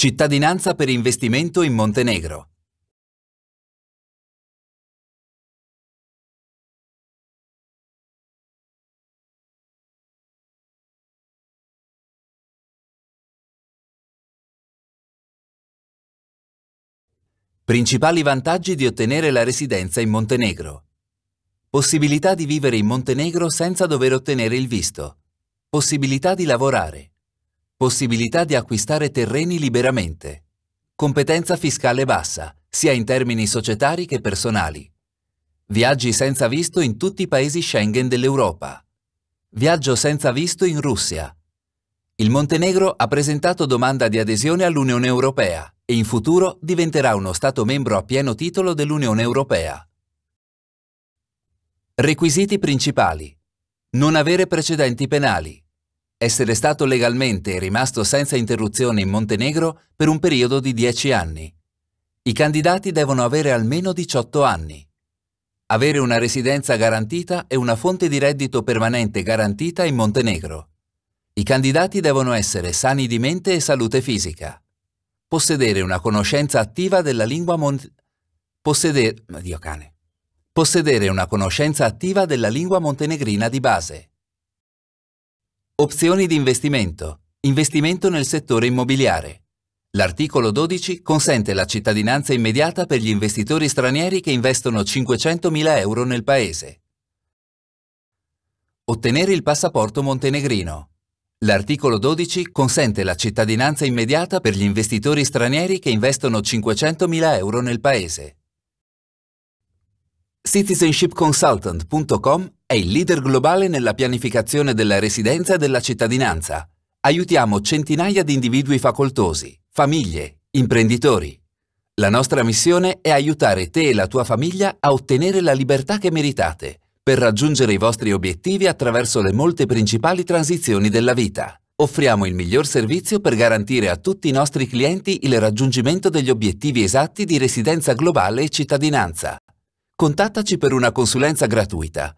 Cittadinanza per investimento in Montenegro. Principali vantaggi di ottenere la residenza in Montenegro. Possibilità di vivere in Montenegro senza dover ottenere il visto. Possibilità di lavorare possibilità di acquistare terreni liberamente, competenza fiscale bassa, sia in termini societari che personali, viaggi senza visto in tutti i paesi Schengen dell'Europa, viaggio senza visto in Russia. Il Montenegro ha presentato domanda di adesione all'Unione Europea e in futuro diventerà uno Stato membro a pieno titolo dell'Unione Europea. Requisiti principali. Non avere precedenti penali essere stato legalmente e rimasto senza interruzione in Montenegro per un periodo di 10 anni. I candidati devono avere almeno 18 anni. Avere una residenza garantita e una fonte di reddito permanente garantita in Montenegro. I candidati devono essere sani di mente e salute fisica. Possedere una conoscenza attiva della lingua mont... Possedere... Dio cane. Possedere una conoscenza attiva della lingua montenegrina di base. Opzioni di investimento. Investimento nel settore immobiliare. L'articolo 12 consente la cittadinanza immediata per gli investitori stranieri che investono 500.000 euro nel Paese. Ottenere il passaporto montenegrino. L'articolo 12 consente la cittadinanza immediata per gli investitori stranieri che investono 500.000 euro nel Paese. Citizenshipconsultant.com è il leader globale nella pianificazione della residenza e della cittadinanza. Aiutiamo centinaia di individui facoltosi, famiglie, imprenditori. La nostra missione è aiutare te e la tua famiglia a ottenere la libertà che meritate per raggiungere i vostri obiettivi attraverso le molte principali transizioni della vita. Offriamo il miglior servizio per garantire a tutti i nostri clienti il raggiungimento degli obiettivi esatti di residenza globale e cittadinanza. Contattaci per una consulenza gratuita.